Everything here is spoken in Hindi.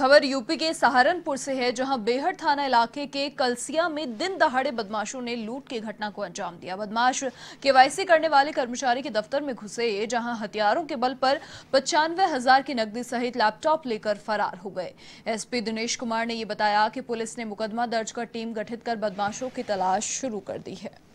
खबर यूपी के सहारनपुर से है जहां बेहट थाना इलाके के कलसिया में दिन दहाड़े बदमाशों ने लूट की घटना को अंजाम दिया बदमाश केवाईसी करने वाले कर्मचारी के दफ्तर में घुसे जहां हथियारों के बल पर पचानवे हजार की नकदी सहित लैपटॉप लेकर फरार हो गए एसपी दिनेश कुमार ने ये बताया कि पुलिस ने मुकदमा दर्ज कर टीम गठित कर बदमाशों की तलाश शुरू कर दी है